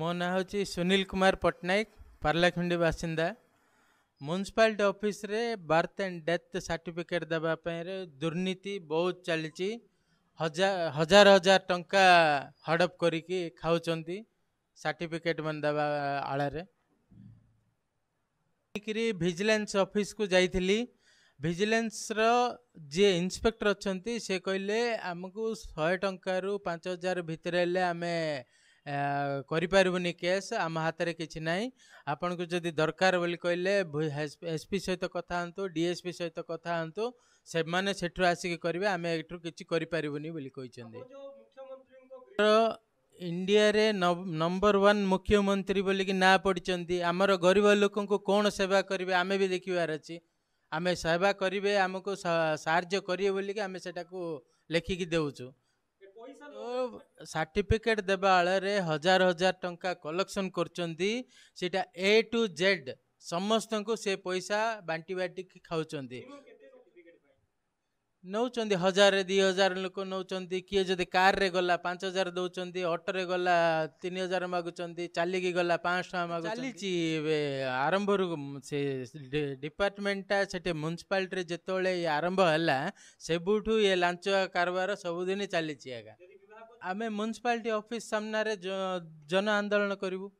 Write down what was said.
ମୋ ନାଁ ହେଉଛି ସୁନୀଲ କୁମାର ପଟ୍ଟନାୟକ ପାର୍ଲାଖଣ୍ଡି ବାସିନ୍ଦା ମ୍ୟୁନିସିପାଲିଟି ଅଫିସରେ ବାର୍ଥ ଆଣ୍ଡ ଡେଥ୍ ସାର୍ଟିଫିକେଟ୍ ଦେବା ପାଇଁ ଦୁର୍ନୀତି ବହୁତ ଚାଲିଛି ହଜାର ହଜାର ହଜାର ଟଙ୍କା ହଡ଼ପ କରିକି ଖାଉଛନ୍ତି ସାର୍ଟିଫିକେଟ୍ ମାନେ ଦେବା ଆଳରେ କରି ଭିଜିଲାନ୍ସ ଅଫିସକୁ ଯାଇଥିଲି ଭିଜିଲାନ୍ସର ଯିଏ ଇନ୍ସପେକ୍ଟର ଅଛନ୍ତି ସେ କହିଲେ ଆମକୁ ଶହେ ଟଙ୍କାରୁ ପାଞ୍ଚ ହଜାର ଭିତରେ ହେଲେ ଆମେ କରିପାରିବୁନି କେସ୍ ଆମ ହାତରେ କିଛି ନାହିଁ ଆପଣଙ୍କୁ ଯଦି ଦରକାର ବୋଲି କହିଲେ ଏସ୍ ପି ସହିତ କଥା ହୁଅନ୍ତୁ ଡି ଏସ୍ ପି ସହିତ କଥା ହୁଅନ୍ତୁ ସେମାନେ ସେଠୁ ଆସିକି କରିବେ ଆମେ ଏଠୁ କିଛି କରିପାରିବୁନି ବୋଲି କହିଛନ୍ତି ଇଣ୍ଡିଆରେ ନମ୍ବର ୱାନ୍ ମୁଖ୍ୟମନ୍ତ୍ରୀ ବୋଲିକି ନାଁ ପଡ଼ିଛନ୍ତି ଆମର ଗରିବ ଲୋକଙ୍କୁ କ'ଣ ସେବା କରିବେ ଆମେ ବି ଦେଖିବାର ଅଛି ଆମେ ସେବା କରିବେ ଆମକୁ ସାହାଯ୍ୟ କରିବେ ବୋଲିକି ଆମେ ସେଟାକୁ ଲେଖିକି ଦେଉଛୁ ସାର୍ଟିଫିକେଟ୍ ଦେବା ଆଳରେ ହଜାର ହଜାର ଟଙ୍କା କଲେକ୍ସନ୍ କରୁଛନ୍ତି ସେଇଟା ଏ ଟୁ ଜେଡ଼୍ ସମସ୍ତଙ୍କୁ ସେ ପଇସା ବାଣ୍ଟି ବାଣ୍ଟିକି ଖାଉଛନ୍ତି नउँछ हजार दुई हजार लोक नउँछ कि जति कारे गला पाँच हजार दोसन अटो गला हजार मगुन्छ चलिकि गला पाँच म आरम्भरूपमेन्ट म्युनिसिपाल जति बेला यरम्भलाबुठु य लान्छ कबार सबुदिन चाहिँ एम म्युनिसिपा अफिस सामनार जनआन्दोलन गरौ